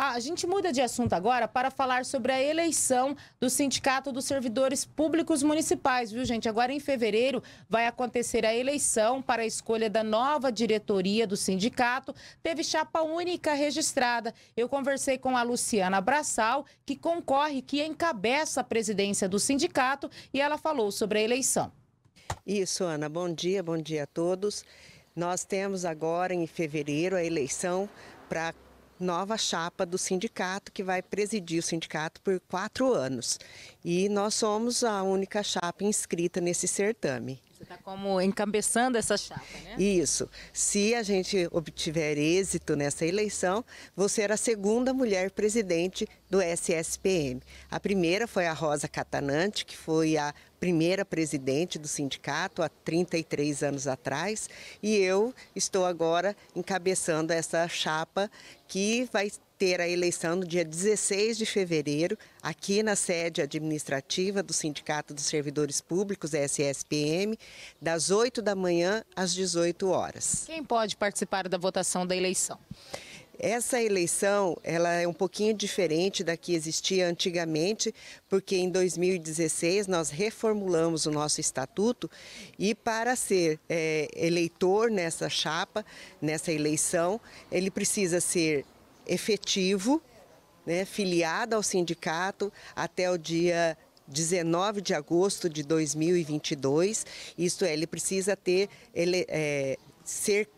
Ah, a gente muda de assunto agora para falar sobre a eleição do Sindicato dos Servidores Públicos Municipais, viu, gente? Agora em fevereiro vai acontecer a eleição para a escolha da nova diretoria do sindicato. Teve chapa única registrada. Eu conversei com a Luciana Braçal, que concorre, que encabeça a presidência do sindicato, e ela falou sobre a eleição. Isso, Ana. Bom dia, bom dia a todos. Nós temos agora em fevereiro a eleição para nova chapa do sindicato, que vai presidir o sindicato por quatro anos. E nós somos a única chapa inscrita nesse certame. Você está como encabeçando essa chapa, né? Isso. Se a gente obtiver êxito nessa eleição, você era a segunda mulher presidente do SSPM. A primeira foi a Rosa Catanante, que foi a primeira presidente do sindicato há 33 anos atrás, e eu estou agora encabeçando essa chapa que vai ter a eleição no dia 16 de fevereiro, aqui na sede administrativa do Sindicato dos Servidores Públicos, SSPM, das 8 da manhã às 18 horas. Quem pode participar da votação da eleição? Essa eleição ela é um pouquinho diferente da que existia antigamente, porque em 2016 nós reformulamos o nosso estatuto e para ser é, eleitor nessa chapa, nessa eleição, ele precisa ser efetivo, né, filiado ao sindicato até o dia 19 de agosto de 2022. Isto é, ele precisa ter ele, é, ser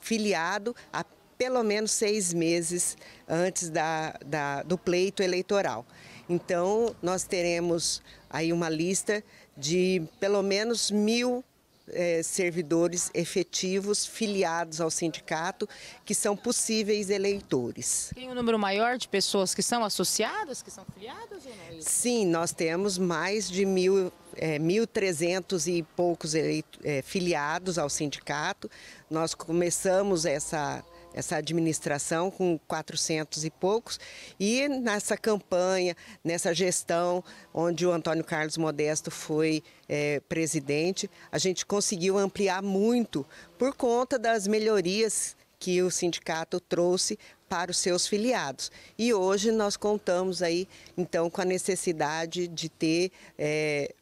filiado a pelo menos seis meses antes da, da, do pleito eleitoral. Então, nós teremos aí uma lista de pelo menos mil eh, servidores efetivos filiados ao sindicato que são possíveis eleitores. Tem um número maior de pessoas que são associadas, que são filiadas ou não? É Sim, nós temos mais de mil é, eh, 1.300 e poucos eleito, é, filiados ao sindicato. Nós começamos essa essa administração com 400 e poucos e nessa campanha, nessa gestão onde o Antônio Carlos Modesto foi é, presidente, a gente conseguiu ampliar muito por conta das melhorias que o sindicato trouxe para os seus filiados. E hoje nós contamos aí, então, com a necessidade de ter é,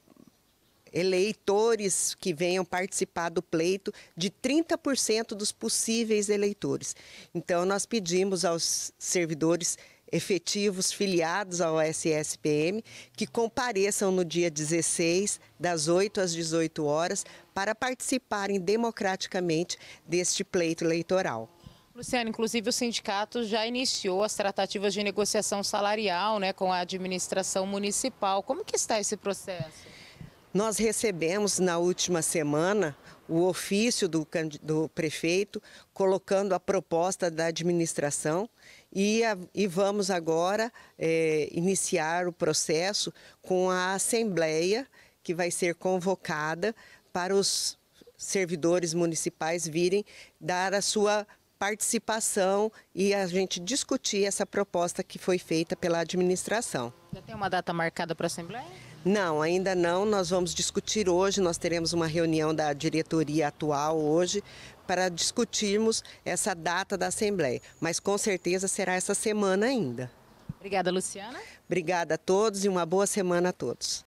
eleitores que venham participar do pleito de 30% dos possíveis eleitores. Então, nós pedimos aos servidores efetivos filiados ao SSPM que compareçam no dia 16, das 8 às 18 horas, para participarem democraticamente deste pleito eleitoral. Luciana, inclusive o sindicato já iniciou as tratativas de negociação salarial né, com a administração municipal. Como que está esse processo? Nós recebemos na última semana o ofício do, do prefeito colocando a proposta da administração e, a, e vamos agora é, iniciar o processo com a assembleia que vai ser convocada para os servidores municipais virem dar a sua participação e a gente discutir essa proposta que foi feita pela administração. Já tem uma data marcada para a Assembleia? Não, ainda não. Nós vamos discutir hoje, nós teremos uma reunião da diretoria atual hoje para discutirmos essa data da Assembleia. Mas com certeza será essa semana ainda. Obrigada, Luciana. Obrigada a todos e uma boa semana a todos.